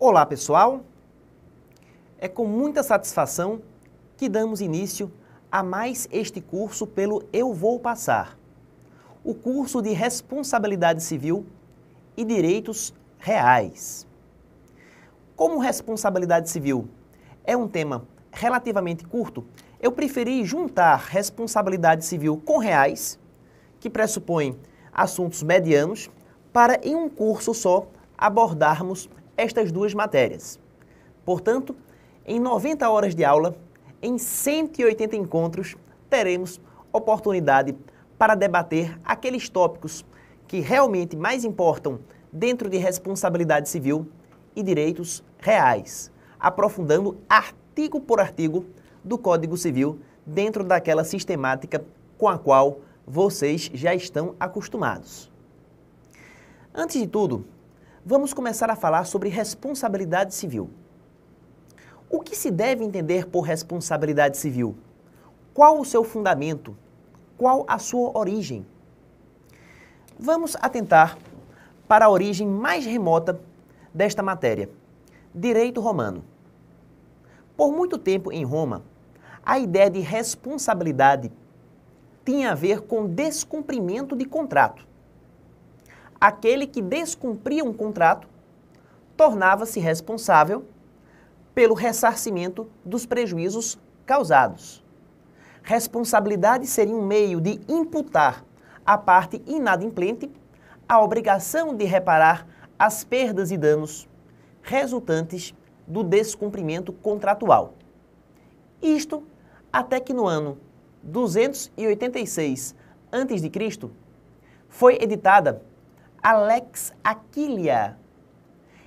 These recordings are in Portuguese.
Olá, pessoal! É com muita satisfação que damos início a mais este curso pelo Eu Vou Passar, o curso de Responsabilidade Civil e Direitos Reais. Como responsabilidade civil é um tema relativamente curto, eu preferi juntar responsabilidade civil com reais, que pressupõem assuntos medianos, para em um curso só abordarmos estas duas matérias. Portanto, em 90 horas de aula, em 180 encontros, teremos oportunidade para debater aqueles tópicos que realmente mais importam dentro de responsabilidade civil e direitos reais, aprofundando artigo por artigo do Código Civil dentro daquela sistemática com a qual vocês já estão acostumados. Antes de tudo, vamos começar a falar sobre responsabilidade civil. O que se deve entender por responsabilidade civil? Qual o seu fundamento? Qual a sua origem? Vamos atentar para a origem mais remota desta matéria: direito romano. Por muito tempo em Roma, a ideia de responsabilidade tinha a ver com descumprimento de contrato aquele que descumpria um contrato tornava-se responsável pelo ressarcimento dos prejuízos causados. Responsabilidade seria um meio de imputar à parte inadimplente a obrigação de reparar as perdas e danos resultantes do descumprimento contratual. Isto até que no ano 286 a.C. foi editada Alex Aquilia.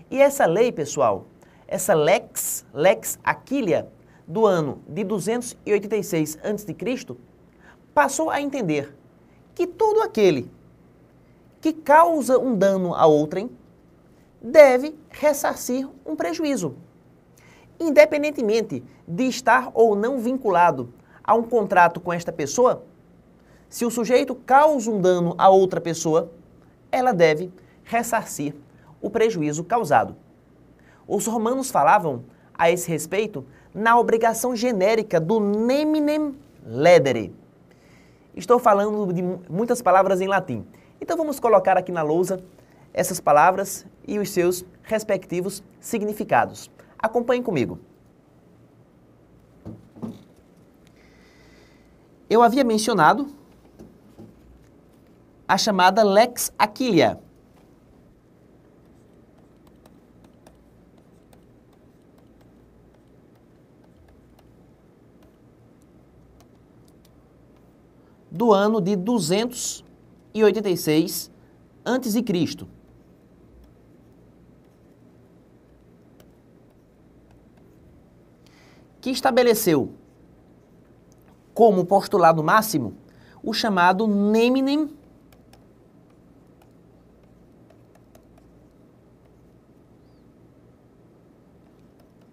E essa lei, pessoal, essa Lex, Lex Aquilia, do ano de 286 a.C., passou a entender que todo aquele que causa um dano a outrem deve ressarcir um prejuízo, independentemente de estar ou não vinculado a um contrato com esta pessoa. Se o sujeito causa um dano a outra pessoa, ela deve ressarcir o prejuízo causado. Os romanos falavam a esse respeito na obrigação genérica do neminem ledere. Estou falando de muitas palavras em latim. Então vamos colocar aqui na lousa essas palavras e os seus respectivos significados. Acompanhem comigo. Eu havia mencionado a chamada Lex Aquilia. do ano de 286 a.C. que estabeleceu como postulado máximo o chamado neminem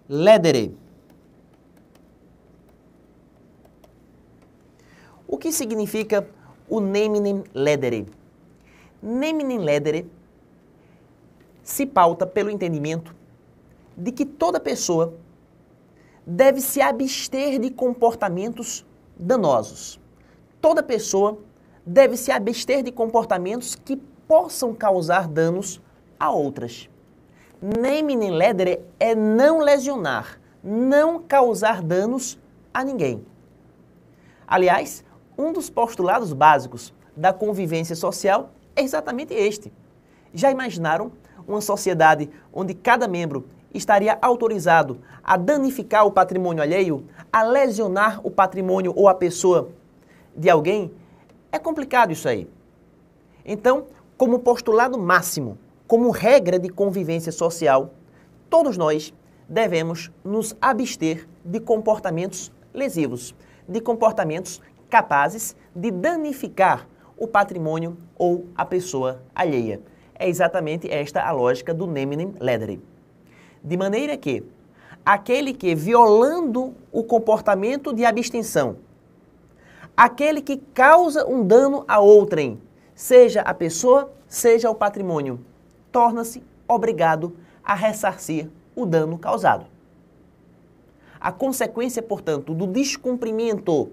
ledere. O que significa o neminem ledere? Neminem ledere se pauta pelo entendimento de que toda pessoa deve se abster de comportamentos danosos. Toda pessoa deve se abster de comportamentos que possam causar danos a outras. Naming and letter é não lesionar, não causar danos a ninguém. Aliás, um dos postulados básicos da convivência social é exatamente este. Já imaginaram uma sociedade onde cada membro estaria autorizado a danificar o patrimônio alheio, a lesionar o patrimônio ou a pessoa de alguém? É complicado isso aí. Então, como postulado máximo, como regra de convivência social, todos nós devemos nos abster de comportamentos lesivos, de comportamentos capazes de danificar o patrimônio ou a pessoa alheia. É exatamente esta a lógica do Neminem Lederer. De maneira que aquele que violando o comportamento de abstenção, aquele que causa um dano a outrem, seja a pessoa, seja o patrimônio, torna-se obrigado a ressarcir o dano causado. A consequência, portanto, do descumprimento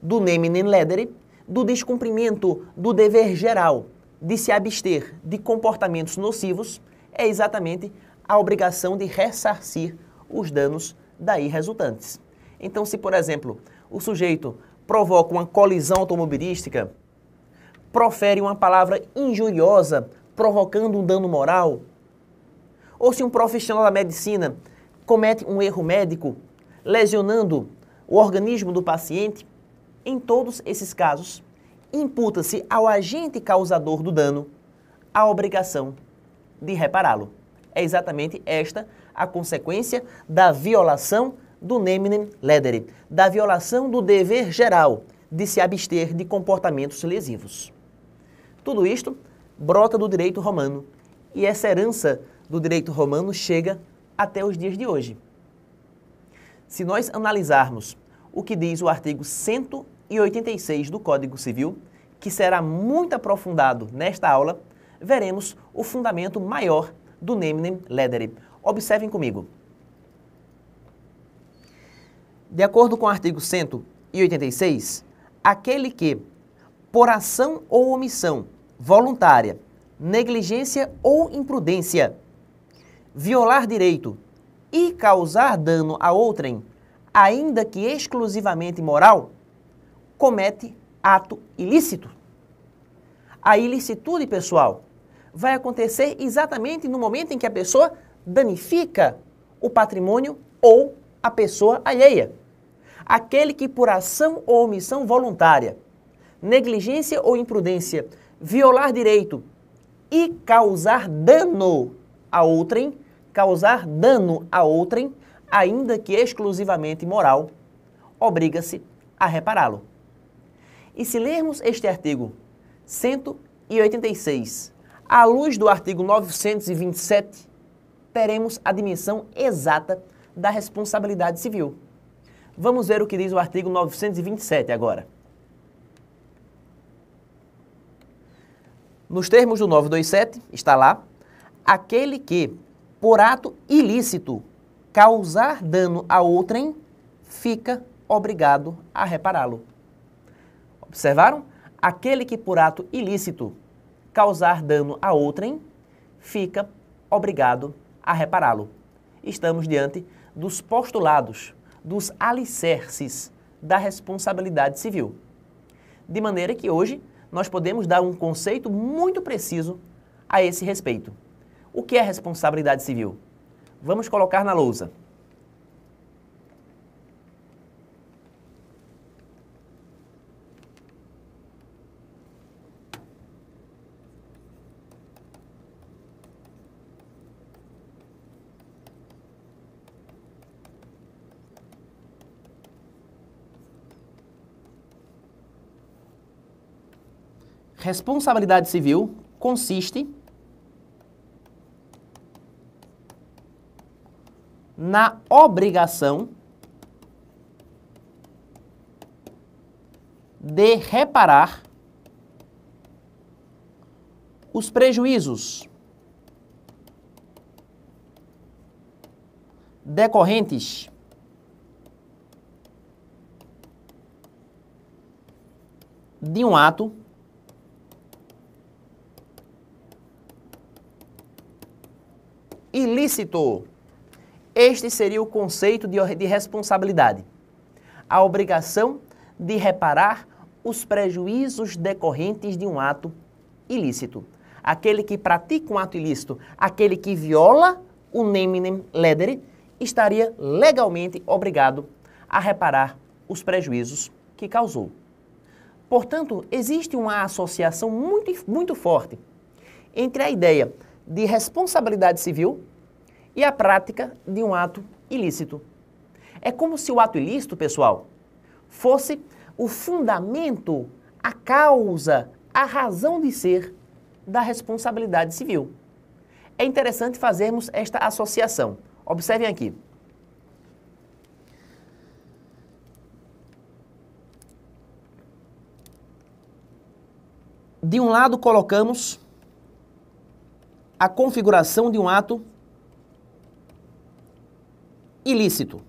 do neminem ledere, do descumprimento do dever geral de se abster de comportamentos nocivos, é exatamente a obrigação de ressarcir os danos daí resultantes. Então, se, por exemplo, o sujeito provoca uma colisão automobilística, profere uma palavra injuriosa provocando um dano moral, ou se um profissional da medicina comete um erro médico, lesionando o organismo do paciente, em todos esses casos, imputa-se ao agente causador do dano a obrigação de repará-lo. É exatamente esta a consequência da violação do neminem ledere, da violação do dever geral de se abster de comportamentos lesivos. Tudo isto brota do direito romano. E essa herança do direito romano chega até os dias de hoje. Se nós analisarmos o que diz o artigo 186 do Código Civil, que será muito aprofundado nesta aula, veremos o fundamento maior do Neminem Ledere. Observem comigo. De acordo com o artigo 186, aquele que, por ação ou omissão, voluntária, negligência ou imprudência, violar direito e causar dano a outrem, ainda que exclusivamente moral, comete ato ilícito. A ilicitude, pessoal, vai acontecer exatamente no momento em que a pessoa danifica o patrimônio ou a pessoa alheia. Aquele que, por ação ou omissão voluntária, negligência ou imprudência, violar direito e causar dano a outrem, causar dano a outrem, ainda que exclusivamente moral, obriga-se a repará-lo. E se lermos este artigo 186, à luz do artigo 927, teremos a dimensão exata da responsabilidade civil. Vamos ver o que diz o artigo 927 agora. Nos termos do 927, está lá, aquele que, por ato ilícito, causar dano a outrem, fica obrigado a repará-lo. Observaram? Aquele que, por ato ilícito, causar dano a outrem, fica obrigado a repará-lo. Estamos diante dos postulados, dos alicerces da responsabilidade civil. De maneira que hoje nós podemos dar um conceito muito preciso a esse respeito. O que é responsabilidade civil? Vamos colocar na lousa. Responsabilidade civil consiste na obrigação de reparar os prejuízos decorrentes de um ato ilícito. Este seria o conceito de, de responsabilidade. A obrigação de reparar os prejuízos decorrentes de um ato ilícito. Aquele que pratica um ato ilícito, aquele que viola o neminem ledere, estaria legalmente obrigado a reparar os prejuízos que causou. Portanto, existe uma associação muito, muito forte entre a ideia de responsabilidade civil e a prática de um ato ilícito. É como se o ato ilícito, pessoal, fosse o fundamento, a causa, a razão de ser da responsabilidade civil. É interessante fazermos esta associação. Observem aqui. De um lado, colocamos a configuração de um ato ilícito.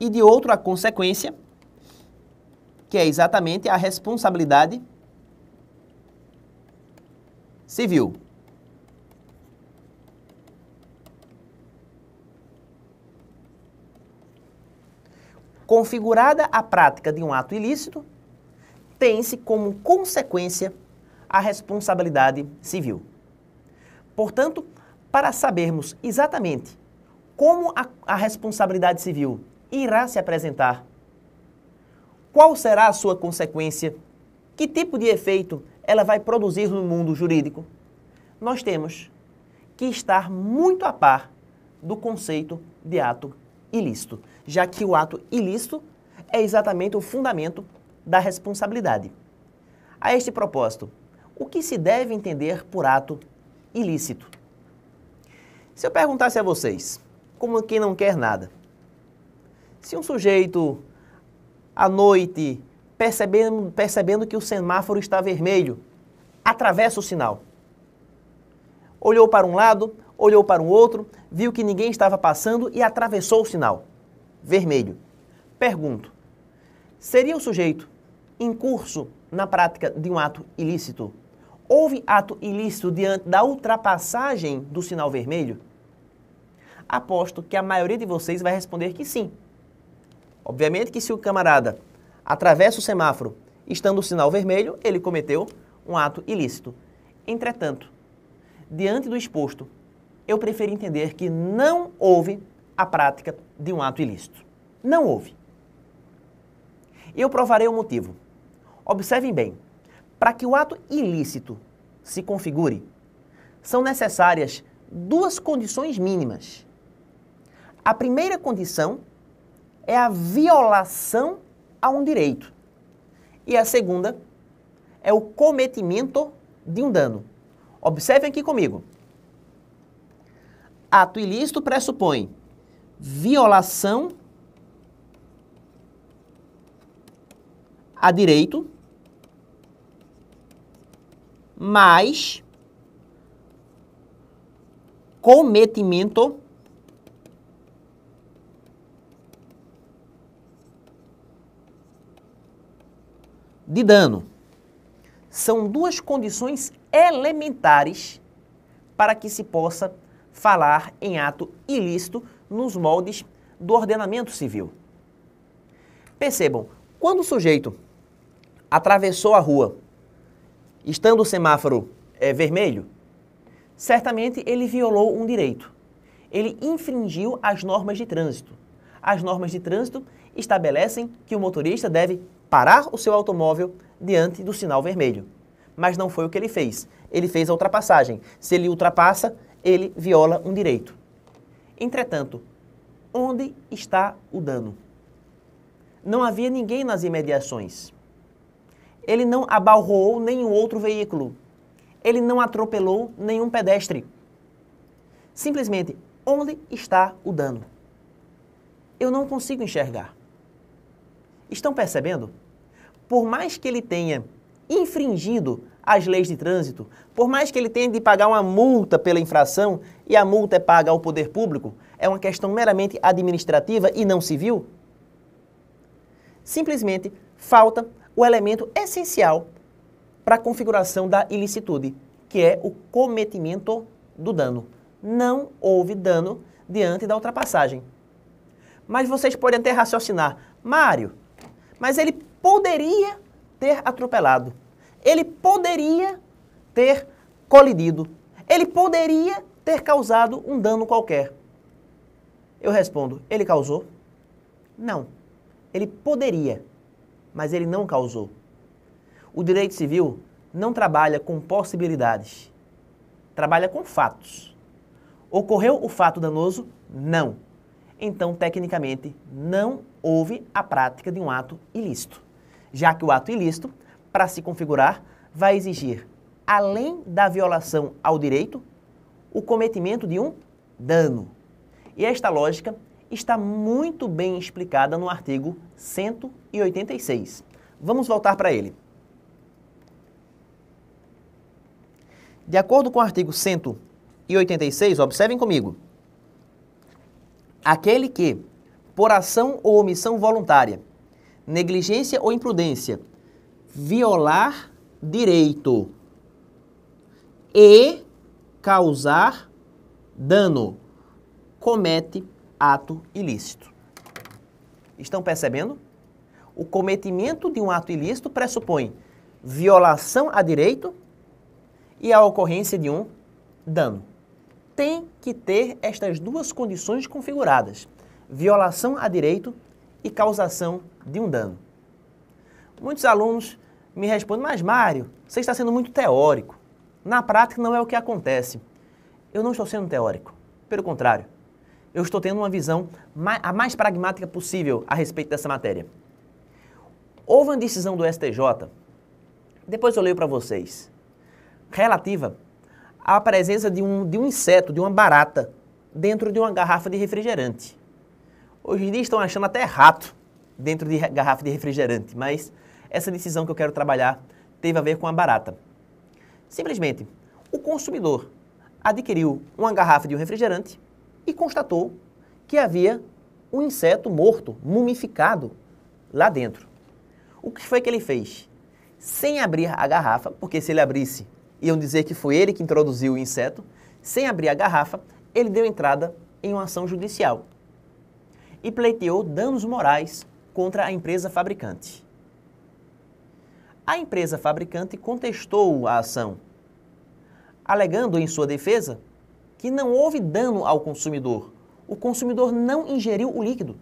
E de outro, a consequência, que é exatamente a responsabilidade civil. Configurada a prática de um ato ilícito, tem-se como consequência a responsabilidade civil. Portanto, para sabermos exatamente como a, a responsabilidade civil irá se apresentar, qual será a sua consequência, que tipo de efeito ela vai produzir no mundo jurídico, nós temos que estar muito a par do conceito de ato ilícito, já que o ato ilícito é exatamente o fundamento da responsabilidade. A este propósito, o que se deve entender por ato ilícito? Se eu perguntasse a vocês, como quem não quer nada, se um sujeito à noite, percebendo, percebendo que o semáforo está vermelho, atravessa o sinal, olhou para um lado, olhou para o um outro, viu que ninguém estava passando e atravessou o sinal vermelho. Pergunto: seria o sujeito em curso na prática de um ato ilícito? Houve ato ilícito diante da ultrapassagem do sinal vermelho? Aposto que a maioria de vocês vai responder que sim. Obviamente que se o camarada atravessa o semáforo estando o sinal vermelho, ele cometeu um ato ilícito. Entretanto, diante do exposto, eu prefiro entender que não houve a prática de um ato ilícito. Não houve. Eu provarei o motivo. Observem bem, para que o ato ilícito se configure, são necessárias duas condições mínimas. A primeira condição é a violação a um direito. E a segunda é o cometimento de um dano. Observem aqui comigo. Ato ilícito pressupõe violação a direito mais cometimento de dano. São duas condições elementares para que se possa falar em ato ilícito nos moldes do ordenamento civil. Percebam, quando o sujeito atravessou a rua, estando o semáforo é, vermelho, certamente ele violou um direito. Ele infringiu as normas de trânsito. As normas de trânsito estabelecem que o motorista deve parar o seu automóvel diante do sinal vermelho. Mas não foi o que ele fez. Ele fez a ultrapassagem. Se ele ultrapassa, ele viola um direito. Entretanto, onde está o dano? Não havia ninguém nas imediações. Ele não abalroou nenhum outro veículo. Ele não atropelou nenhum pedestre. Simplesmente, onde está o dano? Eu não consigo enxergar. Estão percebendo? Por mais que ele tenha infringido as leis de trânsito, por mais que ele tenha de pagar uma multa pela infração e a multa é paga ao poder público, é uma questão meramente administrativa e não civil? Simplesmente falta o elemento essencial para a configuração da ilicitude, que é o cometimento do dano. Não houve dano diante da ultrapassagem. Mas vocês podem até raciocinar, Mário, mas ele poderia ter atropelado. Ele poderia ter colidido. Ele poderia ter causado um dano qualquer. Eu respondo: ele causou? Não. Ele poderia, mas ele não causou. O direito civil não trabalha com possibilidades, trabalha com fatos. Ocorreu o fato danoso? Não então tecnicamente não houve a prática de um ato ilícito. Já que o ato ilícito, para se configurar, vai exigir, além da violação ao direito, o cometimento de um dano. E esta lógica está muito bem explicada no artigo 186. Vamos voltar para ele. De acordo com o artigo 186, observem comigo. Aquele que, por ação ou omissão voluntária, negligência ou imprudência, violar direito e causar dano, comete ato ilícito. Estão percebendo? O cometimento de um ato ilícito pressupõe violação a direito e a ocorrência de um dano tem que ter estas duas condições configuradas: violação a direito e causação de um dano. Muitos alunos me respondem, mas Mário, você está sendo muito teórico. Na prática não é o que acontece. Eu não estou sendo teórico. Pelo contrário, eu estou tendo uma visão a mais pragmática possível a respeito dessa matéria. Houve uma decisão do STJ, depois eu leio para vocês, relativa a presença de um, de um inseto, de uma barata, dentro de uma garrafa de refrigerante. Hoje em dia estão achando até rato dentro de garrafa de refrigerante, mas essa decisão que eu quero trabalhar teve a ver com a barata. Simplesmente, o consumidor adquiriu uma garrafa de um refrigerante e constatou que havia um inseto morto, mumificado, lá dentro. O que foi que ele fez? Sem abrir a garrafa, porque se ele abrisse, iam dizer que foi ele que introduziu o inseto, sem abrir a garrafa, ele deu entrada em uma ação judicial e pleiteou danos morais contra a empresa fabricante. A empresa fabricante contestou a ação, alegando em sua defesa que não houve dano ao consumidor. O consumidor não ingeriu o líquido.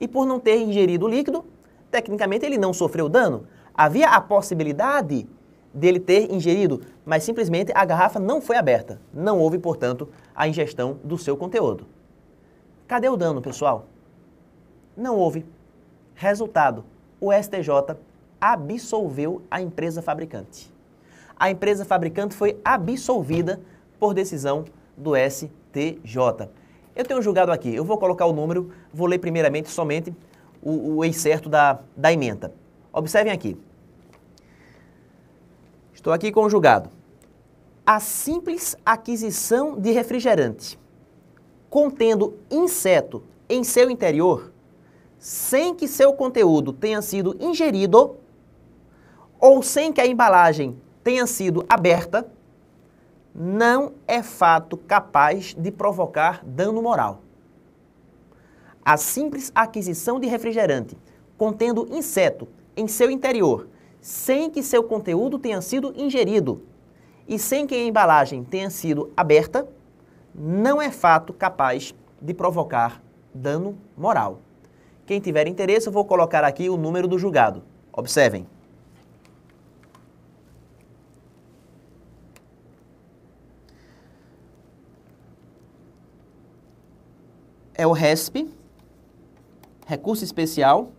E por não ter ingerido o líquido, tecnicamente ele não sofreu dano. Havia a possibilidade dele ter ingerido, mas simplesmente a garrafa não foi aberta. Não houve, portanto, a ingestão do seu conteúdo. Cadê o dano, pessoal? Não houve. Resultado: o STJ absolveu a empresa fabricante. A empresa fabricante foi absolvida por decisão do STJ. Eu tenho um julgado aqui, eu vou colocar o número, vou ler primeiramente somente o, o excerto da, da emenda. Observem aqui. Estou aqui conjugado. A simples aquisição de refrigerante contendo inseto em seu interior, sem que seu conteúdo tenha sido ingerido ou sem que a embalagem tenha sido aberta, não é fato capaz de provocar dano moral. A simples aquisição de refrigerante contendo inseto em seu interior, sem que seu conteúdo tenha sido ingerido e sem que a embalagem tenha sido aberta, não é fato capaz de provocar dano moral. Quem tiver interesse, eu vou colocar aqui o número do julgado. Observem. É o RESP, Recurso Especial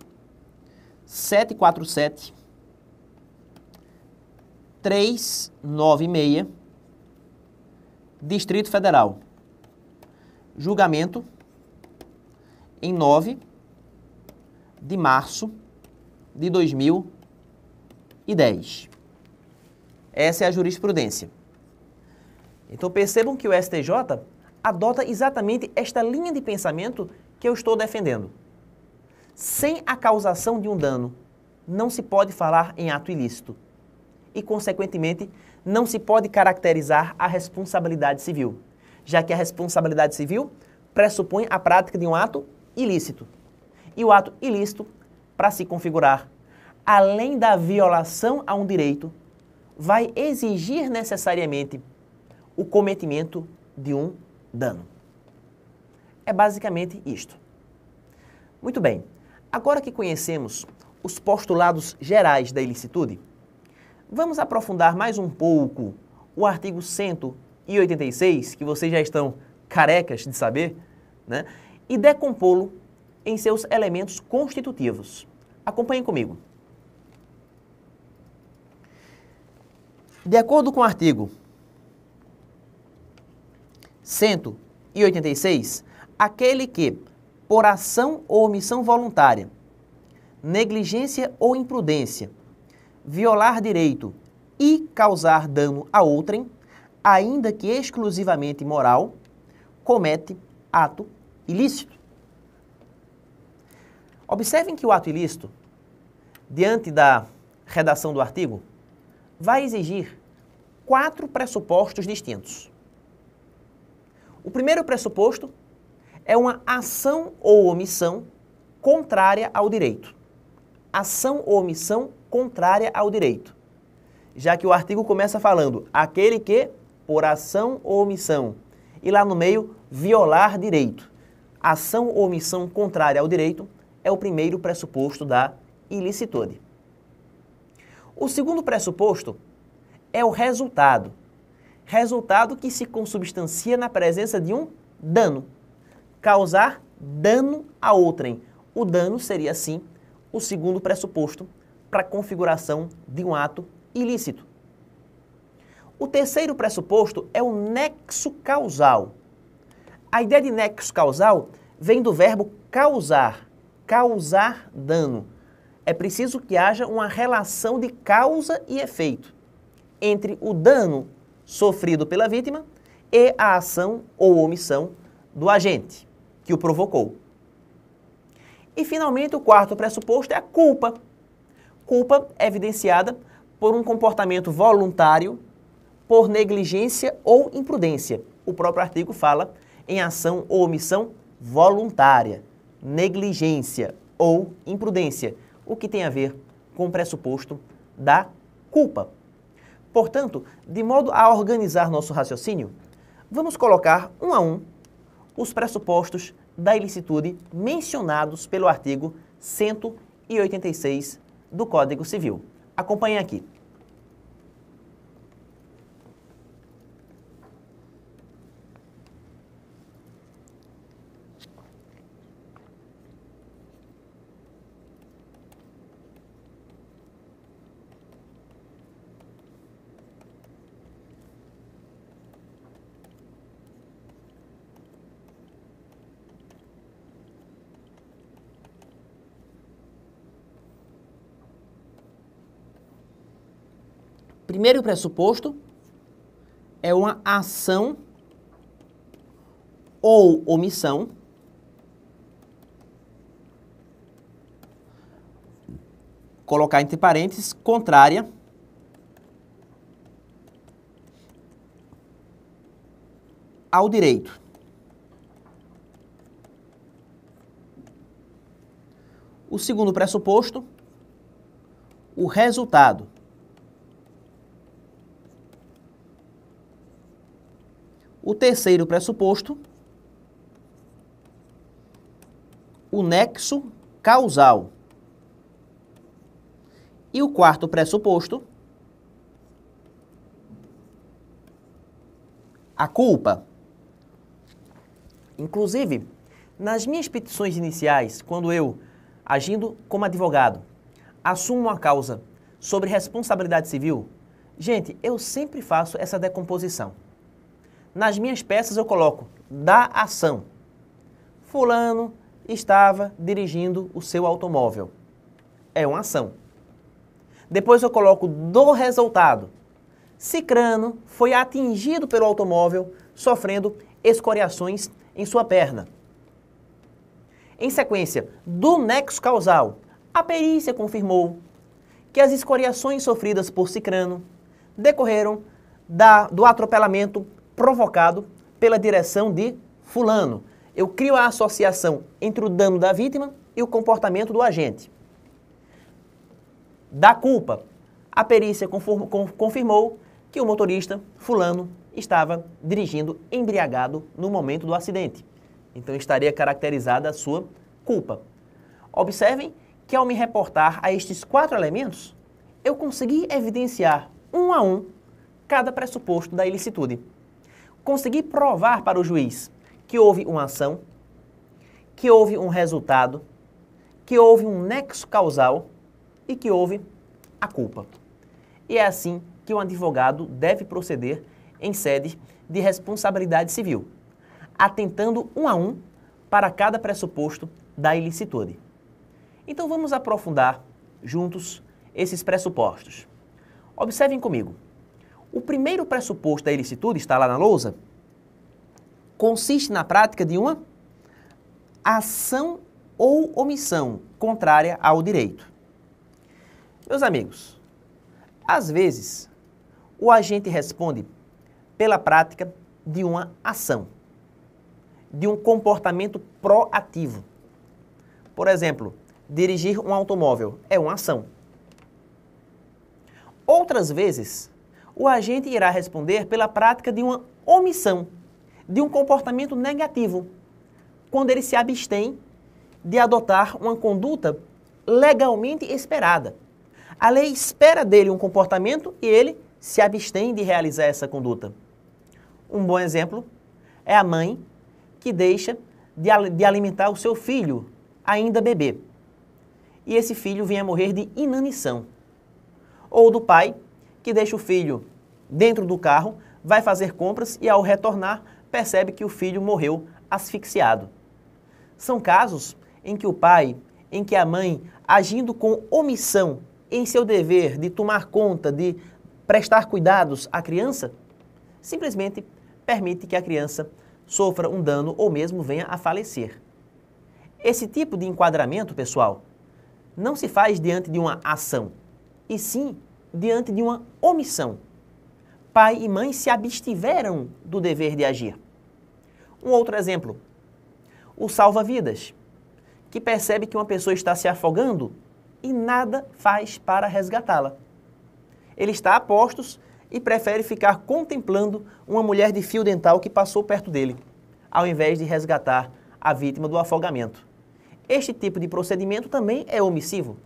747 396, Distrito Federal. Julgamento em 9 de março de 2010. Essa é a jurisprudência. Então percebam que o STJ adota exatamente esta linha de pensamento que eu estou defendendo. Sem a causação de um dano, não se pode falar em ato ilícito e, consequentemente, não se pode caracterizar a responsabilidade civil, já que a responsabilidade civil pressupõe a prática de um ato ilícito. E o ato ilícito, para se configurar, além da violação a um direito, vai exigir necessariamente o cometimento de um dano. É basicamente isto. Muito bem, agora que conhecemos os postulados gerais da ilicitude, Vamos aprofundar mais um pouco o artigo 186, que vocês já estão carecas de saber, né? e decompô-lo em seus elementos constitutivos. Acompanhem comigo. De acordo com o artigo 186, aquele que, por ação ou omissão voluntária, negligência ou imprudência, violar direito e causar dano a outrem, ainda que exclusivamente moral, comete ato ilícito. Observem que o ato ilícito, diante da redação do artigo, vai exigir quatro pressupostos distintos. O primeiro pressuposto é uma ação ou omissão contrária ao direito. Ação ou omissão contrária ao direito, já que o artigo começa falando aquele que, por ação ou omissão, e lá no meio, violar direito. Ação ou omissão contrária ao direito é o primeiro pressuposto da ilicitude. O segundo pressuposto é o resultado. Resultado que se consubstancia na presença de um dano. Causar dano a outrem. O dano seria, assim, o segundo pressuposto para a configuração de um ato ilícito. O terceiro pressuposto é o nexo causal. A ideia de nexo causal vem do verbo causar, causar dano. É preciso que haja uma relação de causa e efeito entre o dano sofrido pela vítima e a ação ou omissão do agente que o provocou. E finalmente, o quarto pressuposto é a culpa culpa é evidenciada por um comportamento voluntário, por negligência ou imprudência. O próprio artigo fala em ação ou omissão voluntária, negligência ou imprudência, o que tem a ver com o pressuposto da culpa. Portanto, de modo a organizar nosso raciocínio, vamos colocar um a um os pressupostos da ilicitude mencionados pelo artigo 186 do Código Civil. Acompanhe aqui. primeiro pressuposto é uma ação ou omissão colocar entre parênteses contrária ao direito. O segundo pressuposto, o resultado O terceiro pressuposto, o nexo causal. E o quarto pressuposto, a culpa. Inclusive, nas minhas petições iniciais, quando eu, agindo como advogado, assumo uma causa sobre responsabilidade civil, gente, eu sempre faço essa decomposição nas minhas peças eu coloco da ação. Fulano estava dirigindo o seu automóvel. É uma ação. Depois eu coloco do resultado. Cicrano foi atingido pelo automóvel, sofrendo escoriações em sua perna. Em sequência, do nexo causal, a perícia confirmou que as escoriações sofridas por Cicrano decorreram da, do atropelamento provocado pela direção de fulano. Eu crio a associação entre o dano da vítima e o comportamento do agente. Da culpa, a perícia confirmou que o motorista fulano estava dirigindo embriagado no momento do acidente. Então estaria caracterizada a sua culpa. Observem que ao me reportar a estes quatro elementos, eu consegui evidenciar um a um cada pressuposto da ilicitude conseguir provar para o juiz que houve uma ação, que houve um resultado, que houve um nexo causal e que houve a culpa. E é assim que um advogado deve proceder em sede de responsabilidade civil, atentando um a um para cada pressuposto da ilicitude. Então vamos aprofundar juntos esses pressupostos. Observem comigo. O primeiro pressuposto da ilicitude, está lá na lousa, consiste na prática de uma ação ou omissão contrária ao direito. Meus amigos, às vezes o agente responde pela prática de uma ação, de um comportamento proativo. Por exemplo, dirigir um automóvel é uma ação. Outras vezes, o agente irá responder pela prática de uma omissão, de um comportamento negativo, quando ele se abstém de adotar uma conduta legalmente esperada. A lei espera dele um comportamento e ele se abstém de realizar essa conduta. Um bom exemplo é a mãe que deixa de, alimentar o seu filho, ainda bebê, e esse filho vinha morrer de inanição. Ou do pai que deixa o filho dentro do carro, vai fazer compras e, ao retornar, percebe que o filho morreu asfixiado. São casos em que o pai, em que a mãe, agindo com omissão em seu dever de tomar conta, de prestar cuidados à criança, simplesmente permite que a criança sofra um dano ou mesmo venha a falecer. Esse tipo de enquadramento, pessoal, não se faz diante de uma ação, e sim diante de uma omissão. Pai e mãe se abstiveram do dever de agir. Um outro exemplo, o salva-vidas, que percebe que uma pessoa está se afogando e nada faz para resgatá-la. Ele está a postos e prefere ficar contemplando uma mulher de fio dental que passou perto dele, ao invés de resgatar a vítima do afogamento. Este tipo de procedimento também é omissivo.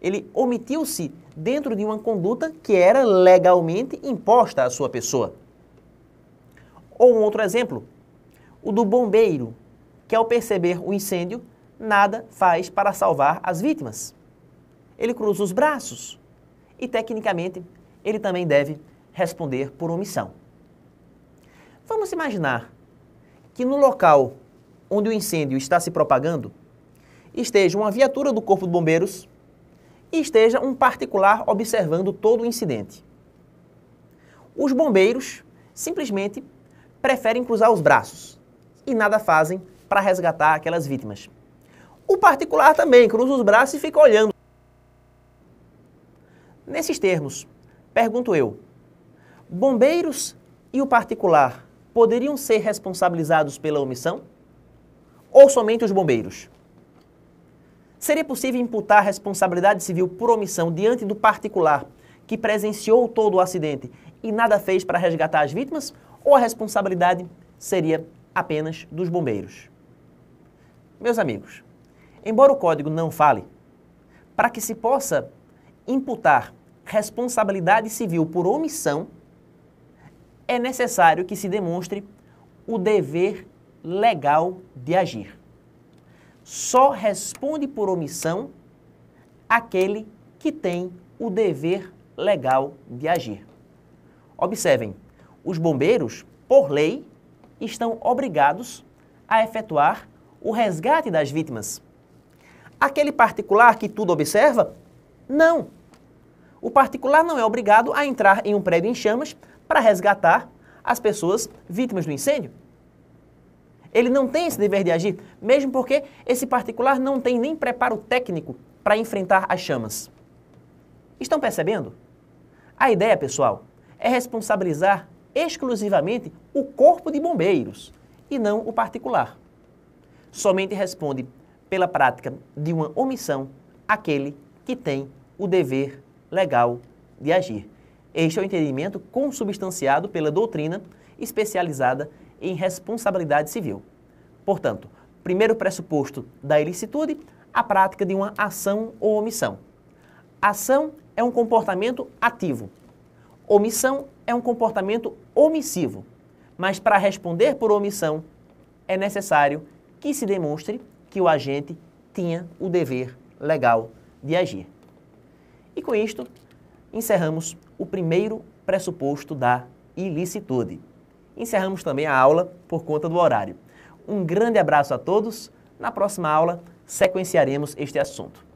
Ele omitiu-se dentro de uma conduta que era legalmente imposta à sua pessoa. Ou um outro exemplo, o do bombeiro, que ao perceber o incêndio, nada faz para salvar as vítimas. Ele cruza os braços e, tecnicamente, ele também deve responder por omissão. Vamos imaginar que no local onde o incêndio está se propagando esteja uma viatura do Corpo de Bombeiros e esteja um particular observando todo o incidente. Os bombeiros simplesmente preferem cruzar os braços e nada fazem para resgatar aquelas vítimas. O particular também cruza os braços e fica olhando. Nesses termos, pergunto eu: bombeiros e o particular poderiam ser responsabilizados pela omissão? Ou somente os bombeiros? Seria possível imputar responsabilidade civil por omissão diante do particular que presenciou todo o acidente e nada fez para resgatar as vítimas? Ou a responsabilidade seria apenas dos bombeiros? Meus amigos, embora o código não fale, para que se possa imputar responsabilidade civil por omissão, é necessário que se demonstre o dever legal de agir só responde por omissão aquele que tem o dever legal de agir. Observem, os bombeiros, por lei, estão obrigados a efetuar o resgate das vítimas. Aquele particular que tudo observa? Não. O particular não é obrigado a entrar em um prédio em chamas para resgatar as pessoas vítimas do incêndio. Ele não tem esse dever de agir, mesmo porque esse particular não tem nem preparo técnico para enfrentar as chamas. Estão percebendo? A ideia, pessoal, é responsabilizar exclusivamente o corpo de bombeiros e não o particular. Somente responde pela prática de uma omissão aquele que tem o dever legal de agir. Este é o entendimento consubstanciado pela doutrina especializada em responsabilidade civil. Portanto, primeiro pressuposto da ilicitude, a prática de uma ação ou omissão. Ação é um comportamento ativo. Omissão é um comportamento omissivo. Mas para responder por omissão, é necessário que se demonstre que o agente tinha o dever legal de agir. E com isto, encerramos o primeiro pressuposto da ilicitude. Encerramos também a aula por conta do horário. Um grande abraço a todos. Na próxima aula, sequenciaremos este assunto.